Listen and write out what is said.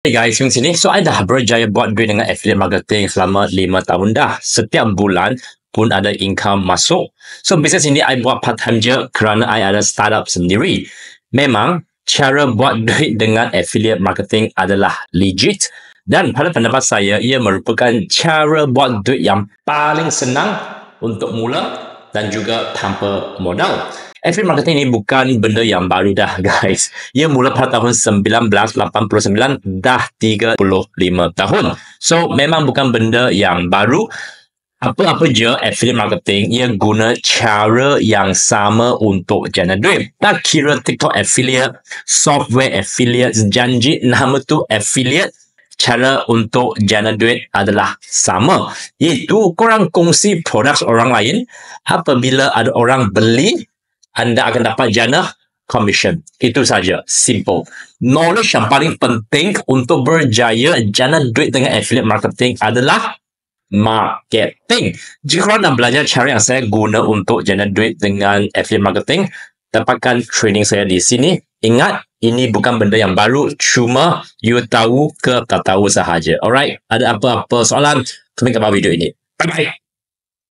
Hey guys, di sini. So, saya dah berjaya buat duit dengan affiliate marketing selama 5 tahun dah. Setiap bulan pun ada income masuk. So, bisnes ini saya buat part-time je kerana saya ada startup sendiri. Memang, cara buat duit dengan affiliate marketing adalah legit. Dan pada pendapat saya, ia merupakan cara buat duit yang paling senang untuk mula dan juga tanpa modal. Affiliate marketing ini bukan benda yang baru dah guys. Ia mula pada tahun 1989 dah 35 tahun. So memang bukan benda yang baru. Apa-apa je affiliate marketing ia guna cara yang sama untuk jana duit. Tak kira TikTok affiliate, software affiliate, janji nama tu affiliate cara untuk jana duit adalah sama iaitu korang kongsi produk orang lain apabila ada orang beli anda akan dapat jana commission itu saja simple knowledge yang paling penting untuk berjaya jana duit dengan affiliate marketing adalah marketing jika korang nak belajar cara yang saya guna untuk jana duit dengan affiliate marketing dapatkan training saya di sini. Ingat, ini bukan benda yang baru, cuma you tahu ke tak tahu sahaja. Alright, ada apa-apa soalan, komen kat bawah video ini. Bye-bye.